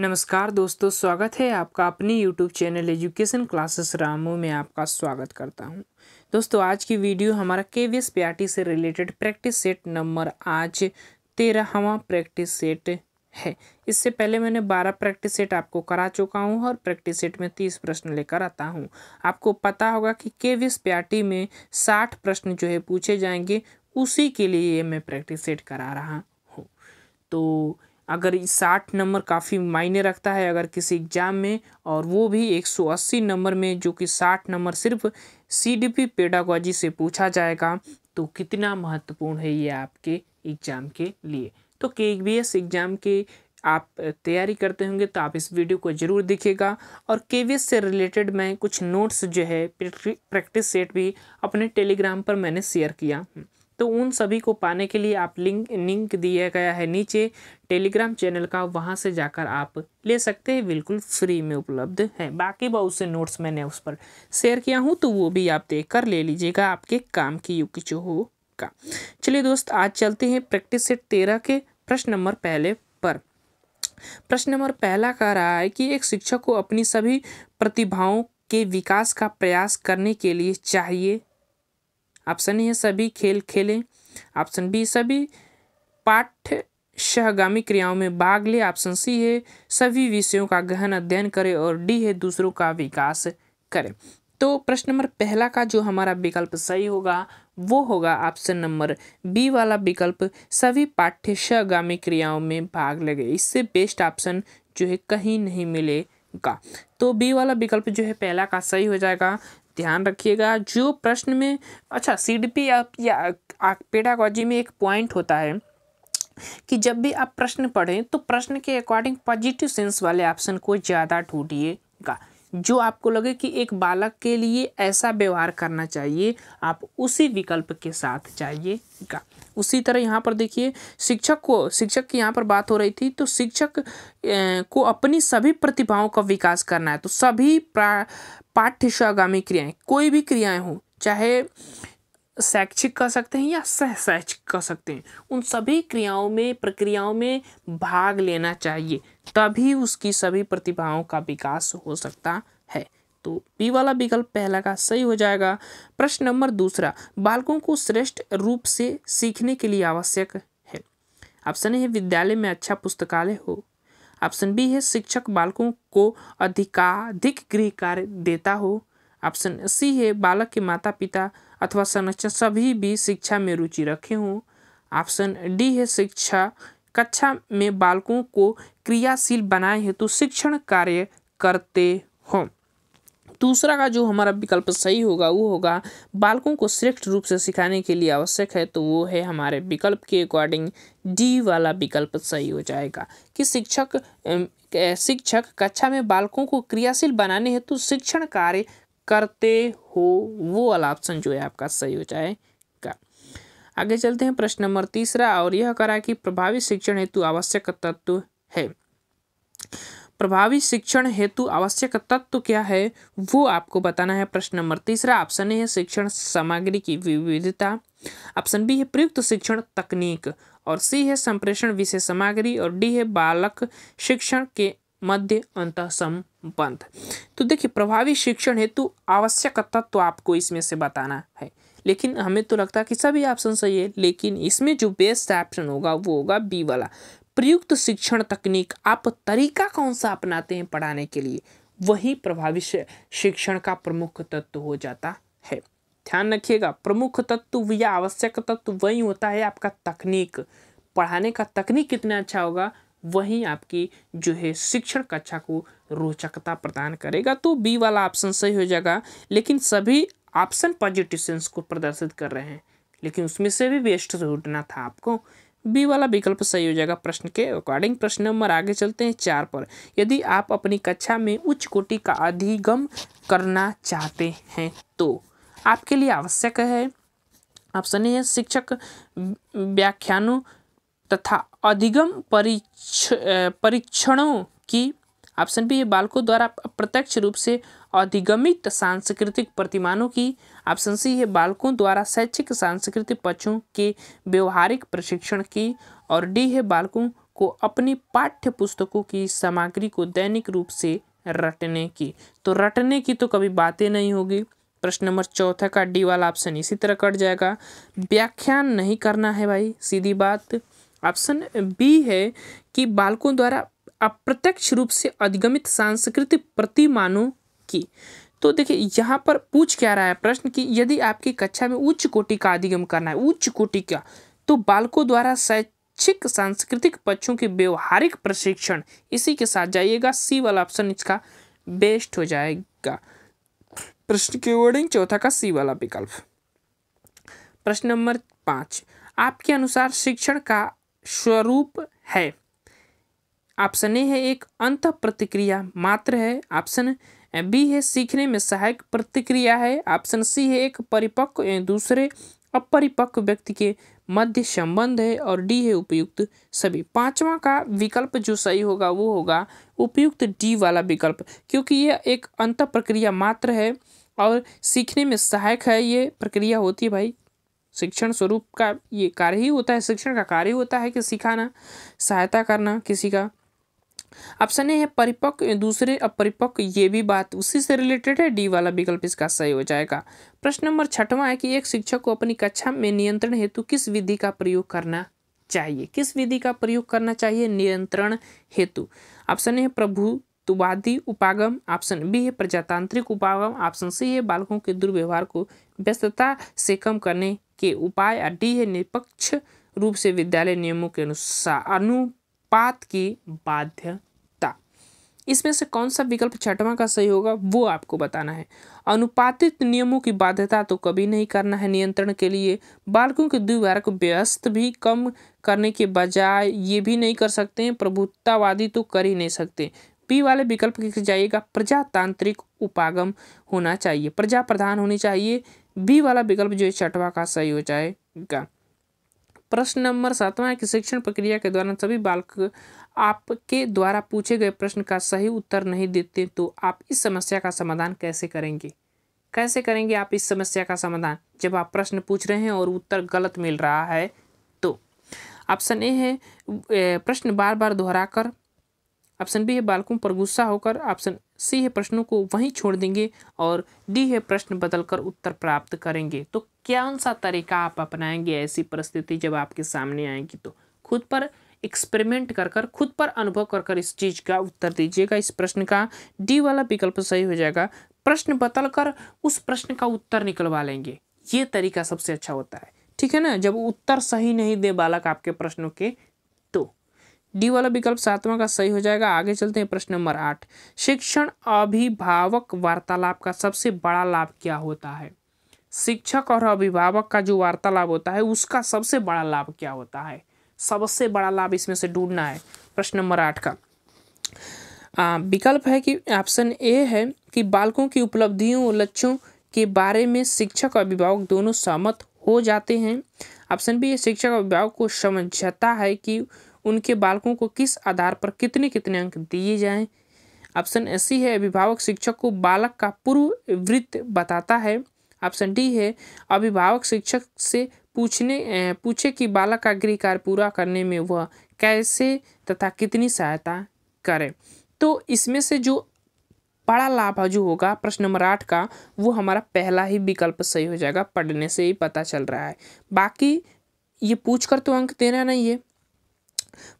नमस्कार दोस्तों स्वागत है आपका अपनी YouTube channel education classes Ramu में आपका स्वागत करता हूं दोस्तों आज की वीडियो हमारा के वी e से रिलेटेड प्रैक्टिस सेट नंबर आज तेरहवा प्रैक्टिस सेट है इससे पहले मैंने बारह प्रैक्टिस सेट आपको करा चुका हूँ और प्रैक्टिस सेट में तीस प्रश्न लेकर आता हूँ आपको पता होगा कि के वी e में साठ प्रश्न जो है पूछे जाएंगे उसी के लिए मैं प्रैक्टिस सेट करा रहा हूँ तो अगर साठ नंबर काफ़ी मायने रखता है अगर किसी एग्ज़ाम में और वो भी एक सौ अस्सी नंबर में जो कि साठ नंबर सिर्फ सी डी पी पेडागोजी से पूछा जाएगा तो कितना महत्वपूर्ण है ये आपके एग्ज़ाम के लिए तो के बी एस एग्ज़ाम के आप तैयारी करते होंगे तो आप इस वीडियो को ज़रूर देखिएगा और के वी एस से रिलेटेड मैं कुछ नोट्स जो है प्रैक्टिस सेट भी अपने टेलीग्राम पर मैंने शेयर किया तो उन सभी को पाने के लिए आप लिंक लिंक दिया गया है नीचे टेलीग्राम चैनल का वहाँ से जाकर आप ले सकते हैं बिल्कुल फ्री में उपलब्ध है बाकी बहुत से नोट्स मैंने उस पर शेयर किया हूँ तो वो भी आप देख कर ले लीजिएगा आपके काम की जो हो का चलिए दोस्त आज चलते हैं प्रैक्टिस सेट तेरह के प्रश्न नंबर पहले पर प्रश्न नंबर पहला कह रहा है कि एक शिक्षक को अपनी सभी प्रतिभाओं के विकास का प्रयास करने के लिए चाहिए ऑप्शन ए सभी खेल खेलें ऑप्शन बी सभी पाठ्य सहगामी क्रियाओं में भाग ले ऑप्शन सी है सभी विषयों का गहन अध्ययन करें और डी है दूसरों का विकास करें तो प्रश्न नंबर पहला का जो हमारा विकल्प सही होगा वो होगा ऑप्शन नंबर बी वाला विकल्प सभी पाठ्य सहगामी क्रियाओं में भाग लगे इससे बेस्ट ऑप्शन जो है कहीं नहीं मिलेगा तो बी वाला विकल्प जो है पहला का सही हो जाएगा ध्यान रखिएगा जो प्रश्न में अच्छा सी डी पी या पेडागॉजी में एक पॉइंट होता है कि जब भी आप प्रश्न पढ़ें तो प्रश्न के अकॉर्डिंग पॉजिटिव सेंस वाले ऑप्शन को ज़्यादा ढूंढिएगा जो आपको लगे कि एक बालक के लिए ऐसा व्यवहार करना चाहिए आप उसी विकल्प के साथ जाइएगा उसी तरह यहाँ पर देखिए शिक्षक को शिक्षक की यहाँ पर बात हो रही थी तो शिक्षक को अपनी सभी प्रतिभाओं का विकास करना है तो सभी पाठ्य स्वागामी क्रियाएँ कोई भी क्रियाएँ हों चाहे शैक्षिक कह सकते हैं या सह शैक्षिक कह सकते हैं उन सभी क्रियाओं में प्रक्रियाओं में भाग लेना चाहिए तभी उसकी सभी प्रतिभाओं का विकास हो सकता है तो बी वाला विकल्प पहला का सही हो जाएगा प्रश्न नंबर दूसरा बालकों को श्रेष्ठ रूप से सीखने के लिए आवश्यक है ऑप्शन है विद्यालय में अच्छा पुस्तकालय हो ऑप्शन बी है शिक्षक बालकों को अधिकाधिक गृह कार्य देता हो ऑप्शन सी है बालक के माता पिता अथवा संरक्षण सभी भी शिक्षा में रुचि रखे हों ऑप्शन डी है शिक्षा कक्षा में बालकों को क्रियाशील बनाए हेतु शिक्षण कार्य करते हों दूसरा का जो हमारा विकल्प सही होगा वो होगा बालकों को श्रेष्ठ रूप से सिखाने के लिए आवश्यक है तो वो है हमारे विकल्प के अकॉर्डिंग डी वाला विकल्प सही हो जाएगा कि शिक्षक शिक्षक कक्षा में बालकों को क्रियाशील बनाने हेतु शिक्षण कार्य करते हो वो वाला ऑप्शन जो है आपका सही हो जाएगा आगे चलते हैं प्रश्न नंबर तीसरा और यह करा कि प्रभावी शिक्षण हेतु आवश्यक तत्व है प्रभावी शिक्षण हेतु आवश्यक तत्व क्या है वो आपको बताना है प्रश्न नंबर तीसरा ऑप्शन ए है शिक्षण सामग्री की विविधता ऑप्शन बी है प्रयुक्त शिक्षण तकनीक और सी है संप्रेषण विषय सामग्री और डी है बालक शिक्षण के मध्य अंत बंद तो देखिए प्रभावी शिक्षण हेतु आवश्यक तत्व तो आपको इसमें से बताना है लेकिन हमें तो लगता है कि सभी ऑप्शन सही है लेकिन इसमें जो बेस्ट ऑप्शन होगा वो होगा बी वाला प्रयुक्त शिक्षण तकनीक आप तरीका कौन सा अपनाते हैं पढ़ाने के लिए वही प्रभावी शिक्षण का प्रमुख तत्व हो जाता है ध्यान रखिएगा प्रमुख तत्व या आवश्यक तत्व वही होता है आपका तकनीक पढ़ाने का तकनीक कितना अच्छा होगा वहीं आपकी जो है शिक्षण कक्षा को रोचकता प्रदान करेगा तो बी वाला ऑप्शन सही हो जाएगा लेकिन सभी ऑप्शन पॉजिटिव सेंस को प्रदर्शित कर रहे हैं लेकिन उसमें से भी वेस्ट जुटना था आपको बी वाला विकल्प सही हो जाएगा प्रश्न के अकॉर्डिंग प्रश्न नंबर आगे चलते हैं चार पर यदि आप अपनी कक्षा में उच्च कोटि का अधिगम करना चाहते हैं तो आपके लिए आवश्यक है ऑप्शन ए शिक्षक व्याख्यानों तथा अधिगम परीक्ष परीक्षणों की ऑप्शन बी बालकों द्वारा प्रत्यक्ष रूप से अधिगमित सांस्कृतिक प्रतिमानों की ऑप्शन सी है बालकों द्वारा शैक्षिक सांस्कृतिक पक्षों के व्यवहारिक प्रशिक्षण की और डी है बालकों को अपनी पाठ्य पुस्तकों की सामग्री को दैनिक रूप से रटने की तो रटने की तो कभी बातें नहीं होगी प्रश्न नंबर चौथा का डी वाला ऑप्शन इसी तरह कट जाएगा व्याख्यान नहीं करना है भाई सीधी बात ऑप्शन बी है कि बालकों द्वारा अप्रत्यक्ष रूप से अधिगमित सांस्कृतिक प्रतिमानों की तो देखिए यहाँ पर पूछ क्या रहा है प्रश्न कि यदि आपकी कक्षा में उच्च कोटि का अधिगम करना है उच्च कोटि का तो बालकों द्वारा शैक्षिक सांस्कृतिक पक्षों के व्यवहारिक प्रशिक्षण इसी के साथ जाइएगा सी वाला ऑप्शन इसका बेस्ट हो जाएगा प्रश्न की वर्डिंग चौथा का सी वाला विकल्प प्रश्न नंबर पाँच आपके अनुसार शिक्षण का स्वरूप है ऑप्शन ए है एक अंत प्रतिक्रिया मात्र है ऑप्शन बी है सीखने में सहायक प्रतिक्रिया है ऑप्शन सी है एक परिपक्व दूसरे अपरिपक्व व्यक्ति के मध्य संबंध है और डी है उपयुक्त सभी पांचवा का विकल्प जो सही होगा वो होगा उपयुक्त डी वाला विकल्प क्योंकि यह एक अंत प्रक्रिया मात्र है और सीखने में सहायक है ये प्रक्रिया होती है भाई शिक्षण स्वरूप का ये कार्य ही होता है शिक्षण का कार्य होता है कि सिखाना सहायता करना किसी का ऑप्शन ए है परिपक्व दूसरे अपरिपक्व ये भी बात उसी से रिलेटेड है डी वाला विकल्प इसका सही हो जाएगा प्रश्न नंबर छठवां है कि एक शिक्षक को अपनी कक्षा में नियंत्रण हेतु किस विधि का प्रयोग करना चाहिए किस विधि का प्रयोग करना चाहिए नियंत्रण हेतु ऑप्शन ए है प्रभु उपागम ऑप्शन बी है प्रजातांत्रिक उपागम ऑप्शन सी है बालकों के दुर्व्यवहार को व्यस्तता से कम करने के उपाय और डी है निष्पक्ष रूप से विद्यालय नियमों के अनुसार अनुपात की बाध्यता इसमें से कौन सा विकल्प छठवां का सही होगा वो आपको बताना है अनुपातित नियमों की बाध्यता तो कभी नहीं करना है नियंत्रण के लिए बालकों के द्विवार को व्यस्त भी कम करने के बजाय ये भी नहीं कर सकते हैं प्रभुत्तावादी तो कर ही नहीं सकते बी वाले विकल्प लिख जाइएगा प्रजातांत्रिक उपागम होना चाहिए प्रजा प्रधान होनी चाहिए बी वाला विकल्प जो है छठवा का सही हो जाएगा प्रश्न नंबर सातवां है कि शिक्षण प्रक्रिया के दौरान सभी बालक आपके द्वारा पूछे गए प्रश्न का सही उत्तर नहीं देते तो आप इस समस्या का समाधान कैसे करेंगे कैसे करेंगे आप इस समस्या का समाधान जब आप प्रश्न पूछ रहे हैं और उत्तर गलत मिल रहा है तो ऑप्शन ए है प्रश्न बार बार दोहराकर ऑप्शन बी है बालकों पर गुस्सा होकर ऑप्शन सी है प्रश्नों को वहीं छोड़ देंगे और डी है प्रश्न बदलकर उत्तर प्राप्त करेंगे तो कौन सा तरीका आप अपनाएंगे ऐसी परिस्थिति जब आपके सामने आएगी तो खुद पर एक्सपेरिमेंट कर कर खुद पर अनुभव कर कर इस चीज़ का उत्तर दीजिएगा इस प्रश्न का डी वाला विकल्प सही हो जाएगा प्रश्न बदल कर उस प्रश्न का उत्तर निकलवा लेंगे ये तरीका सबसे अच्छा होता है ठीक है ना जब उत्तर सही नहीं दे बालक आपके प्रश्नों के डी वाला विकल्प सातवां का सही हो जाएगा आगे चलते हैं प्रश्न नंबर आठ शिक्षण अभिभावक वार्तालाप का सबसे बड़ा लाभ क्या होता है शिक्षक और अभिभावक का जो वार्तालाप होता है उसका सबसे बड़ा लाभ क्या होता है सबसे बड़ा लाभ इसमें से ढूंढना है प्रश्न नंबर आठ का विकल्प है कि ऑप्शन ए है कि बालकों की उपलब्धियों लक्ष्यों के बारे में शिक्षक और अभिभावक दोनों सहमत हो जाते हैं ऑप्शन बी शिक्षक और अभिभावक को समझता है कि उनके बालकों को किस आधार पर कितने कितने अंक दिए जाएं ऑप्शन ए सी है अभिभावक शिक्षक को बालक का पूर्व वृत्त बताता है ऑप्शन डी है अभिभावक शिक्षक से पूछने पूछे कि बालक का गृह कार्य पूरा करने में वह कैसे तथा कितनी सहायता करे तो इसमें से जो बड़ा लाभ जो होगा प्रश्न नंबर आठ का वो हमारा पहला ही विकल्प सही हो जाएगा पढ़ने से ही पता चल रहा है बाकी ये पूछ कर तो अंक देना नहीं है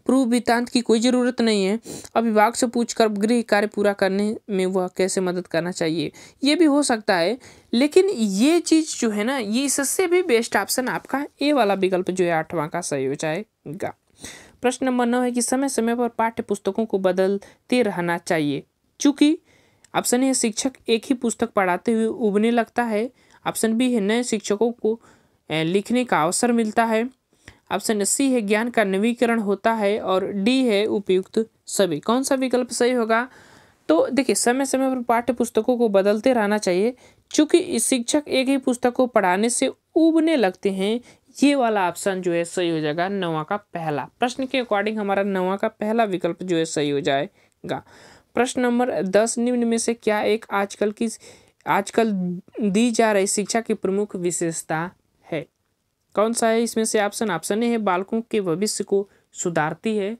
प्रूफ वृत्तांत की कोई ज़रूरत नहीं है अभिभाग से पूछकर गृह कार्य पूरा करने में वह कैसे मदद करना चाहिए ये भी हो सकता है लेकिन ये चीज़ जो है ना ये इससे भी बेस्ट ऑप्शन आपका ए वाला विकल्प जो है आठवां का सही हो जाएगा प्रश्न नंबर नौ है कि समय समय पर पाठ्य पुस्तकों को बदलते रहना चाहिए चूँकि ऑप्शन ए शिक्षक एक ही पुस्तक पढ़ाते हुए उबने लगता है ऑप्शन बी है नए शिक्षकों को लिखने का अवसर मिलता है ऑप्शन सी है ज्ञान का नवीकरण होता है और डी है उपयुक्त सभी कौन सा विकल्प सही होगा तो देखिए समय समय पर पाठ्य पुस्तकों को बदलते रहना चाहिए चूँकि शिक्षक एक ही पुस्तक को पढ़ाने से उबने लगते हैं ये वाला ऑप्शन जो है सही हो जाएगा नवा का पहला प्रश्न के अकॉर्डिंग हमारा नवा का पहला विकल्प जो है सही हो जाएगा प्रश्न नंबर दस निम्न में से क्या एक आजकल की आजकल दी जा रही शिक्षा की प्रमुख विशेषता कौन सा है इसमें से ऑप्शन ऑप्शन ए है बालकों के भविष्य को सुधारती है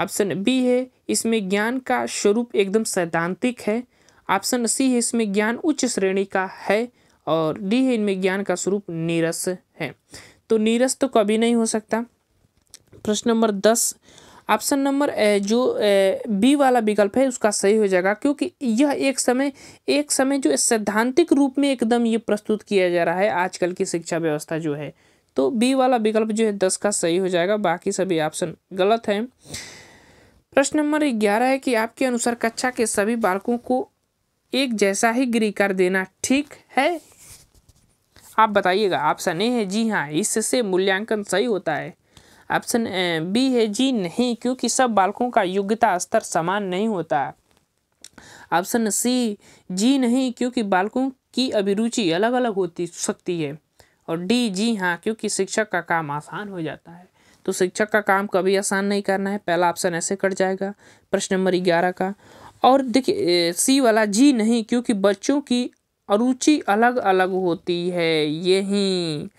ऑप्शन बी है इसमें ज्ञान का स्वरूप एकदम सैद्धांतिक है ऑप्शन सी है इसमें ज्ञान उच्च श्रेणी का है और डी है इनमें ज्ञान का स्वरूप नीरस है तो नीरस तो कभी नहीं हो सकता प्रश्न नंबर दस ऑप्शन नंबर जो बी वाला विकल्प है उसका सही हो जाएगा क्योंकि यह एक समय एक समय जो सैद्धांतिक रूप में एकदम ये प्रस्तुत किया जा रहा है आजकल की शिक्षा व्यवस्था जो है तो बी वाला विकल्प जो है दस का सही हो जाएगा बाकी सभी ऑप्शन गलत हैं प्रश्न नंबर ग्यारह है कि आपके अनुसार कक्षा के सभी बालकों को एक जैसा ही गृह कर देना ठीक है आप बताइएगा ऑप्शन ए है जी हाँ इससे मूल्यांकन सही होता है ऑप्शन बी है जी नहीं क्योंकि सब बालकों का योग्यता स्तर समान नहीं होता ऑप्शन सी जी नहीं क्योंकि बालकों की अभिरुचि अलग अलग होती सकती है और डी जी हाँ क्योंकि शिक्षक का काम आसान हो जाता है तो शिक्षक का काम कभी आसान नहीं करना है पहला ऑप्शन ऐसे कट जाएगा प्रश्न नंबर ग्यारह का और देखिए सी वाला जी नहीं क्योंकि बच्चों की अरुचि अलग अलग होती है यही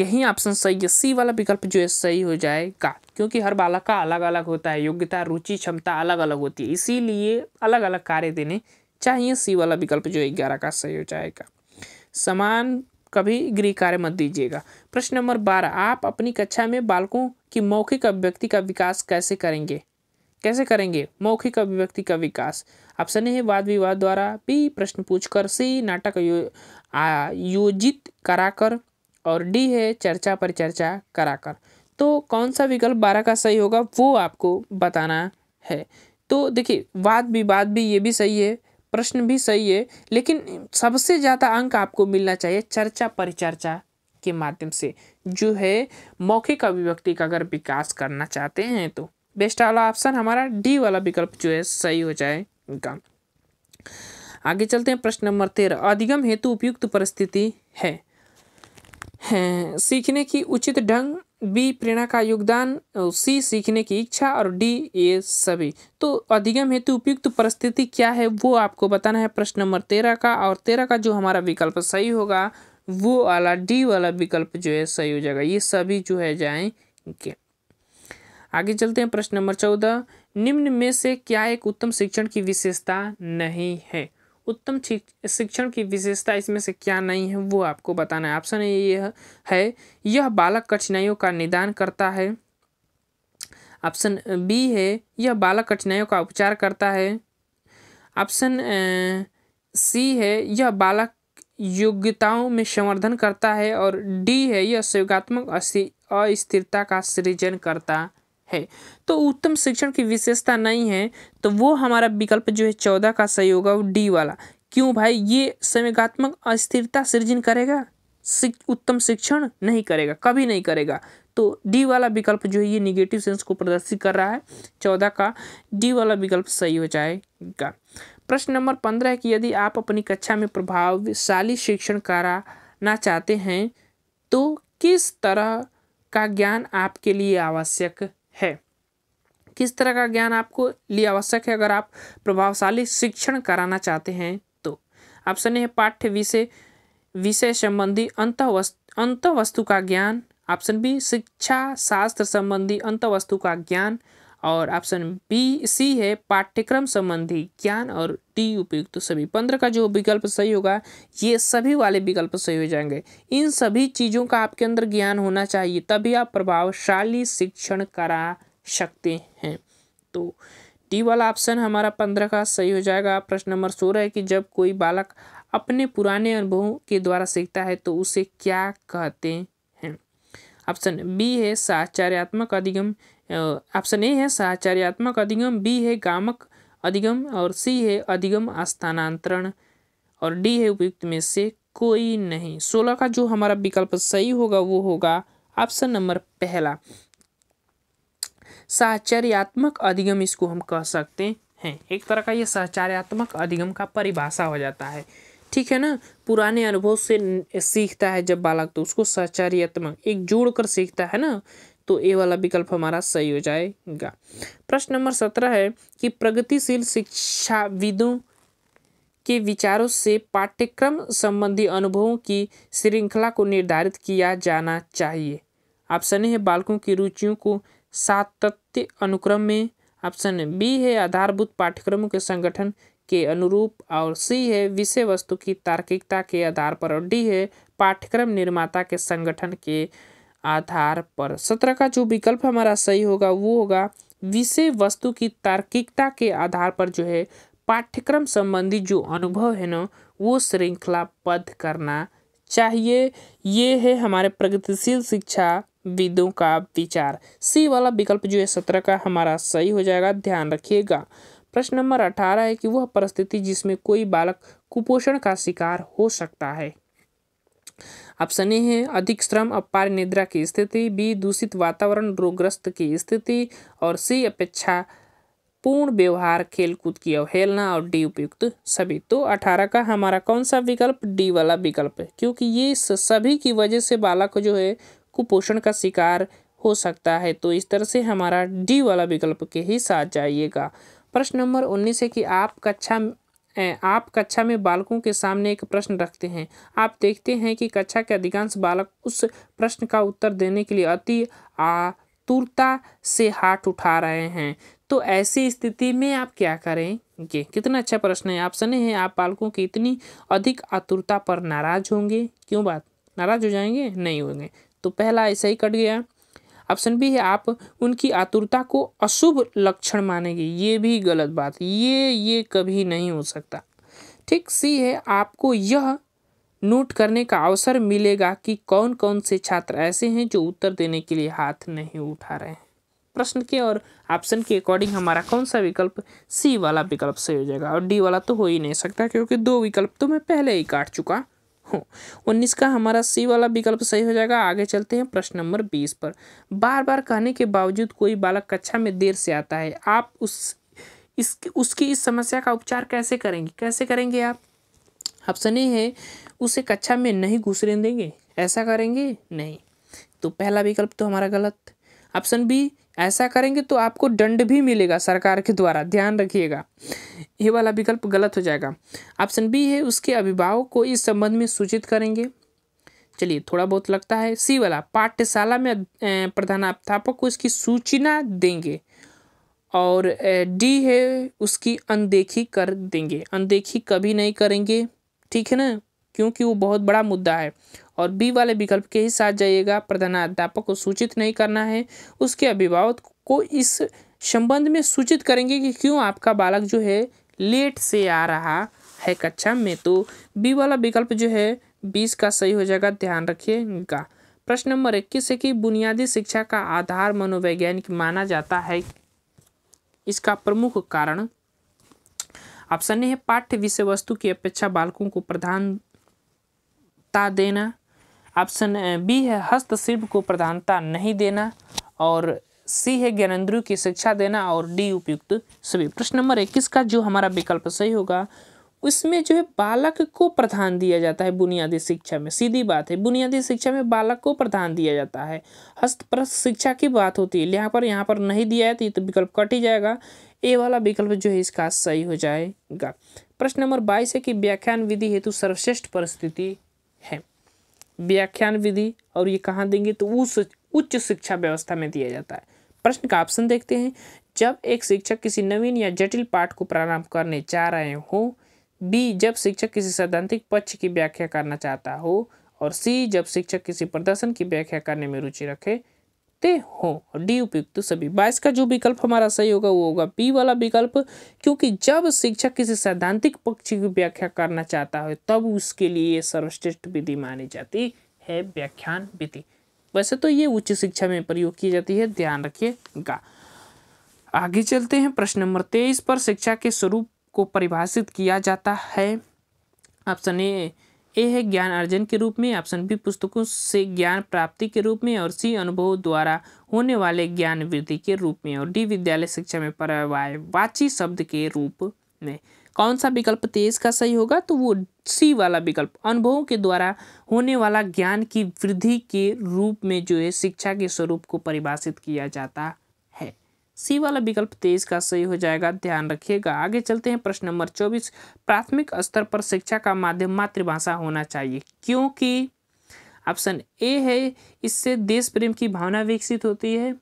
यही ऑप्शन सही है सी वाला विकल्प जो है सही हो जाएगा क्योंकि हर बालक का अलग अलग होता है योग्यता रुचि क्षमता अलग अलग होती है इसीलिए अलग अलग कार्य देने चाहिए सी वाला विकल्प जो है ग्यारह का सही हो जाएगा समान कभी गृह कार्य मत दीजिएगा प्रश्न नंबर बारह आप अपनी कक्षा में बालकों की मौखिक अभिव्यक्ति का विकास कैसे करेंगे कैसे करेंगे मौखिक अभिव्यक्ति का विकास ऑप्शन है वाद विवाद द्वारा बी प्रश्न पूछकर सी नाटक आयोजित कराकर और डी है चर्चा परिचर्चा कराकर तो कौन सा विकल्प बारह का सही होगा वो आपको बताना है तो देखिए वाद विवाद भी, भी ये भी सही है प्रश्न भी सही है लेकिन सबसे ज़्यादा अंक आपको मिलना चाहिए चर्चा परिचर्चा के माध्यम से जो है मौखिक अभिव्यक्ति का अगर विकास करना चाहते हैं तो बेस्ट वाला ऑप्शन हमारा डी वाला विकल्प जो है सही हो जाएगा आगे चलते हैं प्रश्न नंबर तेरह अधिगम हेतु उपयुक्त परिस्थिति है, है सीखने की उचित ढंग बी प्रेरणा का योगदान सी सीखने की इच्छा और डी ये सभी तो अधिगम हेतु उपयुक्त परिस्थिति क्या है वो आपको बताना है प्रश्न नंबर तेरह का और तेरह का जो हमारा विकल्प सही होगा वो वाला डी वाला विकल्प जो है सही हो जाएगा ये सभी जो है जाएंगे आगे चलते हैं प्रश्न नंबर चौदह निम्न में से क्या एक उत्तम शिक्षण की विशेषता नहीं है उत्तम शिक्षण की विशेषता इसमें से क्या नहीं है वो आपको बताना है ऑप्शन ये है यह बालक कठिनाइयों का निदान करता है ऑप्शन बी है यह बालक कठिनाइयों का उपचार करता है ऑप्शन सी है यह बालक योग्यताओं में संवर्धन करता है और डी है यह सहयोगात्मक अस्थिरता का सृजन करता है तो उत्तम शिक्षण की विशेषता नहीं है तो वो हमारा विकल्प जो है चौदह का सही होगा वो डी वाला क्यों भाई ये समयगात्मक अस्थिरता सृजन करेगा सिक, उत्तम शिक्षण नहीं करेगा कभी नहीं करेगा तो डी वाला विकल्प जो है ये निगेटिव सेंस को प्रदर्शित कर रहा है चौदह का डी वाला विकल्प सही हो जाएगा प्रश्न नंबर पंद्रह कि यदि आप अपनी कक्षा में प्रभावशाली शिक्षण कराना चाहते हैं तो किस तरह का ज्ञान आपके लिए आवश्यक है किस तरह का ज्ञान आपको लिए आवश्यक है अगर आप प्रभावशाली शिक्षण कराना चाहते हैं तो ऑप्शन है पाठ्य विषय विषय संबंधी अंत अंत वस्तु का ज्ञान ऑप्शन बी शिक्षा शास्त्र संबंधी अंत वस्तु का ज्ञान और ऑप्शन बी सी है पाठ्यक्रम संबंधी ज्ञान और डी उपयुक्त तो सभी पंद्रह का जो विकल्प सही होगा ये सभी वाले विकल्प सही हो जाएंगे इन सभी चीज़ों का आपके अंदर ज्ञान होना चाहिए तभी आप प्रभावशाली शिक्षण करा सकते हैं तो डी वाला ऑप्शन हमारा पंद्रह का सही हो जाएगा प्रश्न नंबर सोलह है कि जब कोई बालक अपने पुराने अनुभवों के द्वारा सीखता है तो उसे क्या कहते ऑप्शन बी है साहचार्यात्मक अधिगम ऑप्शन ए है साहचार्यात्मक अधिगम बी है गामक अधिगम और सी है अधिगम स्थानांतरण और डी है उपयुक्त में से कोई नहीं सोलह का जो हमारा विकल्प सही होगा वो होगा ऑप्शन नंबर पहला साहचर्यात्मक अधिगम इसको हम कह सकते हैं एक तरह का ये साहचर्यात्मक अधिगम का परिभाषा हो जाता है ठीक है ना पुराने अनुभव से सीखता है जब बालक तो उसको सहचार्यात्मक एक जोड़ कर सीखता है ना तो ए वाला विकल्प हमारा सही हो जाएगा प्रश्न नंबर सत्रह है कि प्रगतिशील शिक्षाविदों के विचारों से पाठ्यक्रम संबंधी अनुभवों की श्रृंखला को निर्धारित किया जाना चाहिए ऑप्शन है बालकों की रुचियों को सातत्य अनुक्रम में ऑप्शन बी है आधारभूत पाठ्यक्रमों के संगठन के अनुरूप और सी है विषय वस्तु की तार्किकता के आधार पर और डी है पाठ्यक्रम निर्माता के संगठन के आधार पर सत्रह का जो विकल्प हमारा सही होगा वो होगा विषय वस्तु की तार्किकता के आधार पर जो है पाठ्यक्रम संबंधी जो अनुभव है ना वो श्रृंखला पद करना चाहिए ये है हमारे प्रगतिशील शिक्षा विदों का विचार सी वाला विकल्प जो है सत्रह का हमारा सही हो जाएगा ध्यान रखिएगा प्रश्न नंबर अठारह है कि वह परिस्थिति जिसमें कोई बालक कुपोषण का शिकार हो सकता है ऑप्शन ए है अधिक श्रम अपार निद्रा की स्थिति बी दूषित वातावरण रोगग्रस्त की स्थिति और सी अपेक्षा पूर्ण व्यवहार खेलकूद की अवहेलना और डी उपयुक्त सभी तो अठारह का हमारा कौन सा विकल्प डी वाला विकल्प है क्योंकि ये सभी की वजह से बालक जो है कुपोषण का शिकार हो सकता है तो इस तरह से हमारा डी वाला विकल्प के ही साथ जाइएगा प्रश्न नंबर उन्नीस है कि आप कक्षा आप कक्षा में बालकों के सामने एक प्रश्न रखते हैं आप देखते हैं कि कक्षा के अधिकांश बालक उस प्रश्न का उत्तर देने के लिए अति आतुरता से हाथ उठा रहे हैं तो ऐसी स्थिति में आप क्या करेंगे कितना अच्छा प्रश्न है आप ऑप्शन हैं आप बालकों की इतनी अधिक आतुरता पर नाराज होंगे क्यों बात नाराज हो जाएंगे नहीं होंगे तो पहला ऐसा ही कट गया ऑप्शन बी है आप उनकी आतुरता को अशुभ लक्षण मानेंगे ये भी गलत बात ये ये कभी नहीं हो सकता ठीक सी है आपको यह नोट करने का अवसर मिलेगा कि कौन कौन से छात्र ऐसे हैं जो उत्तर देने के लिए हाथ नहीं उठा रहे हैं प्रश्न के और ऑप्शन के अकॉर्डिंग हमारा कौन सा विकल्प सी वाला विकल्प सही हो जाएगा और डी वाला तो हो ही नहीं सकता क्योंकि दो विकल्प तो मैं पहले ही काट चुका हो उन्नीस का हमारा सी वाला विकल्प सही हो जाएगा आगे चलते हैं प्रश्न नंबर बीस पर बार बार कहने के बावजूद कोई बालक कक्षा में देर से आता है आप उस इस उसकी इस समस्या का उपचार कैसे करेंगे कैसे करेंगे आप ऑप्शन ए है उसे कक्षा में नहीं घुसने देंगे ऐसा करेंगे नहीं तो पहला विकल्प तो हमारा गलत ऑप्शन बी ऐसा करेंगे तो आपको दंड भी मिलेगा सरकार के द्वारा ध्यान रखिएगा ये वाला विकल्प गलत हो जाएगा ऑप्शन बी है उसके अभिभावक को इस संबंध में सूचित करेंगे चलिए थोड़ा बहुत लगता है सी वाला पाठ्यशाला में प्रधानाध्यापक को इसकी सूचना देंगे और डी है उसकी अनदेखी कर देंगे अनदेखी कभी नहीं करेंगे ठीक है ना क्योंकि वो बहुत बड़ा मुद्दा है और बी वाले विकल्प के ही साथ जाइएगा प्रधानाध्यापक को सूचित नहीं करना है उसके अभिभावक को इस संबंध में सूचित करेंगे कि क्यों आपका बालक जो है लेट से आ रहा है कक्षा में तो बी वाला विकल्प जो है बीस का सही हो जाएगा ध्यान रखिएगा प्रश्न नंबर इक्कीस है कि बुनियादी शिक्षा का आधार मनोवैज्ञानिक माना जाता है इसका प्रमुख कारण ऑप्शन है पाठ्य विषय वस्तु की अपेक्षा बालकों को प्रधानता देना ऑप्शन बी है हस्तशिल्प को प्रधानता नहीं देना और सी है ज्ञानेन्द्र की शिक्षा देना और डी उपयुक्त सभी प्रश्न नंबर इक्कीस का जो हमारा विकल्प सही होगा उसमें जो है बालक को प्रधान दिया जाता है बुनियादी शिक्षा में सीधी बात है बुनियादी शिक्षा में बालक को प्रधान दिया जाता है हस्तप्रस्त शिक्षा की बात होती है यहाँ पर यहाँ पर नहीं दिया है तो ये तो विकल्प कट ही जाएगा ए वाला विकल्प जो है इसका सही हो जाएगा प्रश्न नंबर बाईस है कि व्याख्यान विधि हेतु सर्वश्रेष्ठ परिस्थिति है व्याख्यान विधि और ये कहाँ देंगे तो उस उच्च शिक्षा व्यवस्था में दिया जाता है प्रश्न का ऑप्शन देखते हैं जब एक शिक्षक किसी नवीन या जटिल पाठ को प्रारंभ करने जा रहे हो बी जब शिक्षक किसी सैद्धांतिक पक्ष की व्याख्या करना चाहता हो और सी जब शिक्षक किसी प्रदर्शन की व्याख्या करने में रुचि रखे सकते हो डी उपयुक्त सभी बाईस का जो विकल्प हमारा सही होगा वो होगा बी वाला विकल्प क्योंकि जब शिक्षक किसी सैद्धांतिक पक्ष की व्याख्या करना चाहता है तब उसके लिए सर्वश्रेष्ठ विधि मानी जाती है व्याख्यान विधि वैसे तो ये उच्च शिक्षा में प्रयोग की जाती है ध्यान रखिएगा आगे चलते हैं प्रश्न नंबर तेईस पर शिक्षा के स्वरूप को परिभाषित किया जाता है ऑप्शन ए ए है ज्ञान अर्जन के रूप में ऑप्शन बी पुस्तकों से ज्ञान प्राप्ति के रूप में और सी अनुभव द्वारा होने वाले ज्ञान वृद्धि के रूप में और डी विद्यालय शिक्षा में पर्यायवाची शब्द के रूप में कौन सा विकल्प तेज का सही होगा तो वो सी वाला विकल्प अनुभवों के द्वारा होने वाला ज्ञान की वृद्धि के रूप में जो है शिक्षा के स्वरूप को परिभाषित किया जाता सी वाला विकल्प तेईस का सही हो जाएगा ध्यान रखिएगा आगे चलते हैं प्रश्न नंबर चौबीस प्राथमिक स्तर पर शिक्षा का माध्यम मातृभाषा होना चाहिए क्योंकि ऑप्शन ए है इससे देश प्रेम की भावना विकसित होती है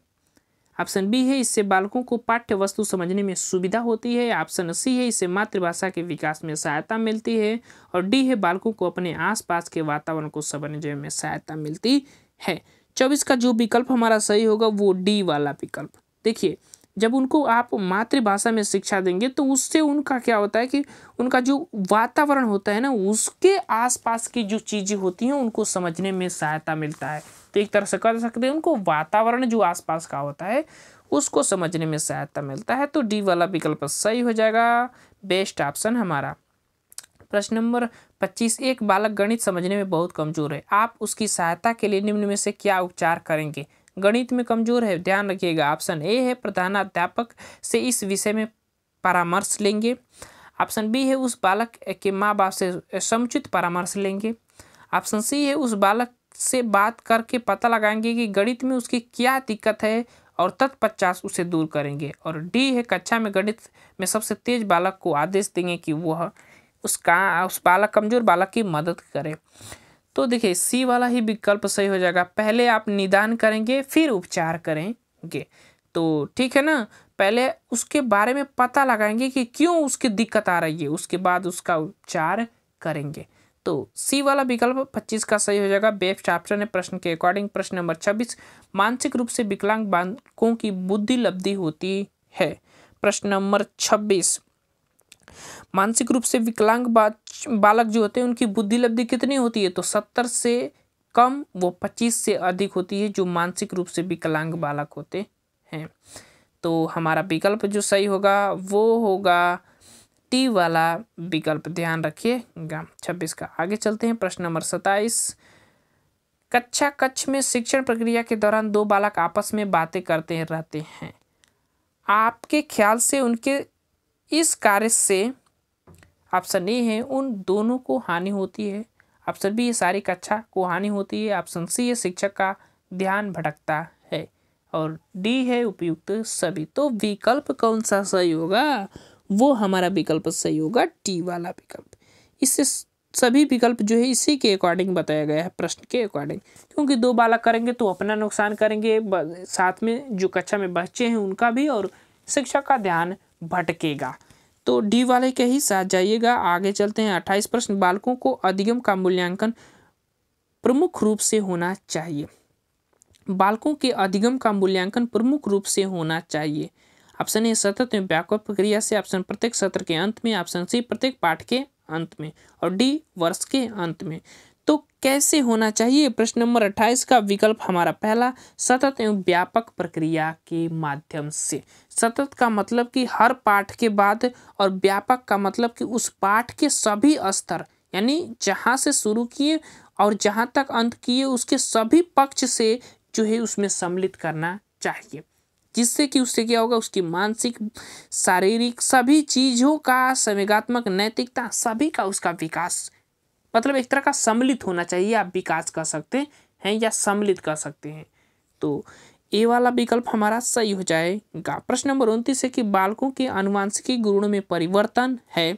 ऑप्शन बी है इससे बालकों को पाठ्य वस्तु समझने में सुविधा होती है ऑप्शन सी है इससे मातृभाषा के विकास में सहायता मिलती है और डी है बालकों को अपने आसपास के वातावरण को समझने में सहायता मिलती है चौबीस का जो विकल्प हमारा सही होगा वो डी वाला विकल्प देखिए जब उनको आप मातृभाषा में शिक्षा देंगे तो उससे उनका क्या होता है कि उनका जो वातावरण होता है ना उसके आसपास की जो चीज़ें होती हैं उनको समझने में सहायता मिलता है तो एक तरह से कर सकते हैं उनको वातावरण जो आसपास का होता है उसको समझने में सहायता मिलता है तो डी वाला विकल्प सही हो जाएगा बेस्ट ऑप्शन हमारा प्रश्न नंबर पच्चीस एक बालक गणित समझने में बहुत कमजोर है आप उसकी सहायता के लिए निम्न में से क्या उपचार करेंगे गणित में कमजोर है ध्यान रखिएगा ऑप्शन ए है प्रधानाध्यापक से इस विषय में परामर्श लेंगे ऑप्शन बी है उस बालक के माँ बाप से समुचित परामर्श लेंगे ऑप्शन सी है उस बालक से बात करके पता लगाएंगे कि गणित में उसकी क्या दिक्कत है और तत्पश्चात उसे दूर करेंगे और डी है कक्षा में गणित में सबसे तेज बालक को आदेश देंगे कि वह उस का उस बालक कमजोर बालक की मदद करे तो देखिए सी वाला ही विकल्प सही हो जाएगा पहले आप निदान करेंगे फिर उपचार करेंगे तो ठीक है ना पहले उसके बारे में पता लगाएंगे कि क्यों उसकी दिक्कत आ रही है उसके बाद उसका उपचार करेंगे तो सी वाला विकल्प 25 का सही हो जाएगा बेफ चैप्टर ने प्रश्न के अकॉर्डिंग प्रश्न नंबर 26 मानसिक रूप से विकलांग बालकों की बुद्धि लब्धि होती है प्रश्न नंबर छब्बीस मानसिक रूप से विकलांग बालक जो होते हैं उनकी बुद्धि लब्धि कितनी होती है तो सत्तर से कम वो पच्चीस से अधिक होती है जो मानसिक रूप से विकलांग बालक होते हैं तो हमारा विकल्प जो सही होगा वो होगा टी वाला विकल्प ध्यान रखिएगा छब्बीस का आगे चलते हैं प्रश्न नंबर सताइस कक्षा कक्ष में शिक्षण प्रक्रिया के दौरान दो बालक आपस में बातें करते रहते हैं आपके ख्याल से उनके इस कार्य से ऑप्शन ए है उन दोनों को हानि होती है ऑप्शन बी सारी कक्षा को हानि होती है ऑप्शन सी है शिक्षक का ध्यान भटकता है और डी है उपयुक्त सभी तो विकल्प कौन सा सही होगा वो हमारा विकल्प सही होगा टी वाला विकल्प इससे सभी विकल्प जो है इसी के अकॉर्डिंग बताया गया है प्रश्न के अकॉर्डिंग क्योंकि दो बालक करेंगे तो अपना नुकसान करेंगे साथ में जो कक्षा में बच्चे हैं उनका भी और शिक्षक का ध्यान भटकेगा तो डी वाले के ही साथ जाइएगा आगे चलते हैं अट्ठाईस प्रश्न बालकों को अधिगम का मूल्यांकन प्रमुख रूप से होना चाहिए बालकों के अधिगम का मूल्यांकन प्रमुख रूप से होना चाहिए ऑप्शन ए सतत में व्यापक प्रक्रिया से ऑप्शन प्रत्येक सत्र के अंत में ऑप्शन सी प्रत्येक पाठ के अंत में और डी वर्ष के अंत में तो कैसे होना चाहिए प्रश्न नंबर अट्ठाईस का विकल्प हमारा पहला सतत एवं व्यापक प्रक्रिया के माध्यम से सतत का मतलब कि हर पाठ के बाद और व्यापक का मतलब कि उस पाठ के सभी स्तर यानी जहाँ से शुरू किए और जहाँ तक अंत किए उसके सभी पक्ष से जो है उसमें सम्मिलित करना चाहिए जिससे कि उससे क्या होगा उसकी मानसिक शारीरिक सभी चीज़ों का संवेगात्मक नैतिकता सभी का उसका विकास मतलब एक तरह का सम्मिलित होना चाहिए आप विकास कर सकते हैं या सम्मिलित कर सकते हैं तो ए वाला विकल्प हमारा सही हो जाएगा प्रश्न नंबर उनतीस है कि बालकों के अनुवांशिकी गुणों में परिवर्तन है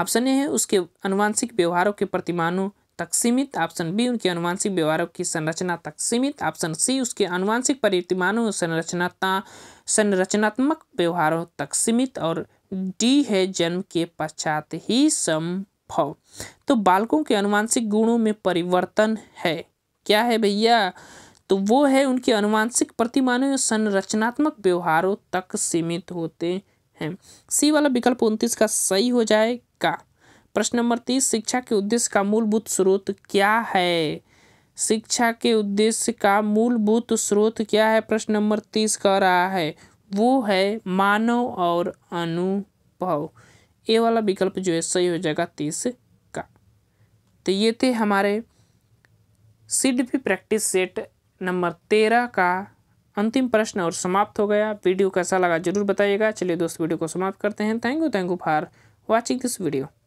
ऑप्शन ए है उसके अनुवांशिक व्यवहारों के प्रतिमानों तक सीमित ऑप्शन बी उनके अनुवांशिक व्यवहारों की संरचना तक सीमित ऑप्शन सी उसके अनुवांशिक प्रतिमानों संरचनाता संरचनात्मक व्यवहारों तक सीमित और डी है जन्म के पश्चात ही सम भाव तो बालकों के अनुवांशिक गुणों में परिवर्तन है क्या है भैया तो वो है उनके अनुवांशिक प्रतिमानों संरचनात्मक व्यवहारों तक सीमित होते हैं सी वाला विकल्प उनतीस का सही हो जाएगा प्रश्न नंबर तीस शिक्षा के उद्देश्य का मूलभूत स्रोत क्या है शिक्षा के उद्देश्य का मूलभूत स्रोत क्या है प्रश्न नंबर तीस कह रहा है वो है मानव और अनुभव ए वाला विकल्प जो है सही हो जाएगा तीस का तो ये थे हमारे सिड भी प्रैक्टिस सेट नंबर तेरह का अंतिम प्रश्न और समाप्त हो गया वीडियो कैसा लगा जरूर बताइएगा चलिए दोस्त वीडियो को समाप्त करते हैं thank you thank you for watching this video